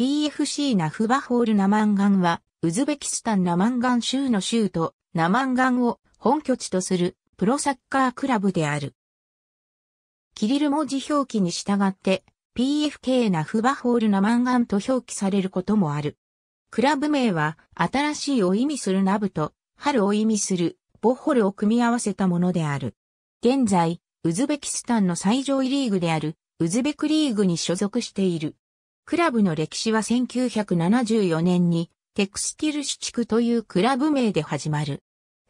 PFC ナフバホールナマンガンは、ウズベキスタンナマンガン州の州都、ナマンガンを本拠地とするプロサッカークラブである。キリル文字表記に従って PFK ナフバホールナマンガンと表記されることもある。クラブ名は新しいを意味するナブと春を意味するボホルを組み合わせたものである。現在、ウズベキスタンの最上位リーグであるウズベクリーグに所属している。クラブの歴史は1974年にテクスティル市地区というクラブ名で始まる。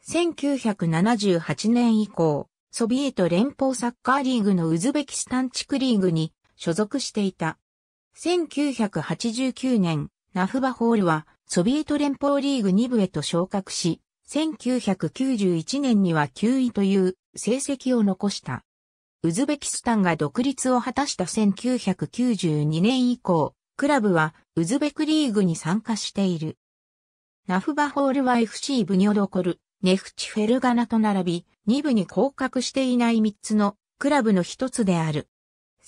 1978年以降、ソビエト連邦サッカーリーグのウズベキスタン地区リーグに所属していた。1989年、ナフバホールはソビエト連邦リーグ2部へと昇格し、1991年には9位という成績を残した。ウズベキスタンが独立を果たした1992年以降、クラブはウズベクリーグに参加している。ナフバホールは FC ブニョドコル、ネフチフェルガナと並び、2部に降格していない3つのクラブの一つである。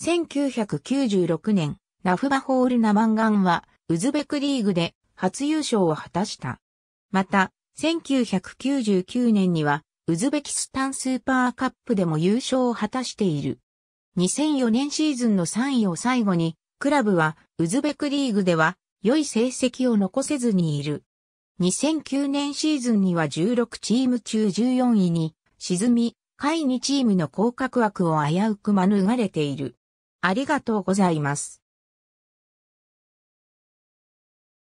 1996年、ナフバホールナマンガンはウズベクリーグで初優勝を果たした。また、1999年にはウズベキスタンスーパーカップでも優勝を果たしている。2004年シーズンの3位を最後に、クラブはウズベクリーグでは良い成績を残せずにいる。2009年シーズンには16チーム中14位に沈み、下位2チームの降格枠を危うく免れている。ありがとうございます。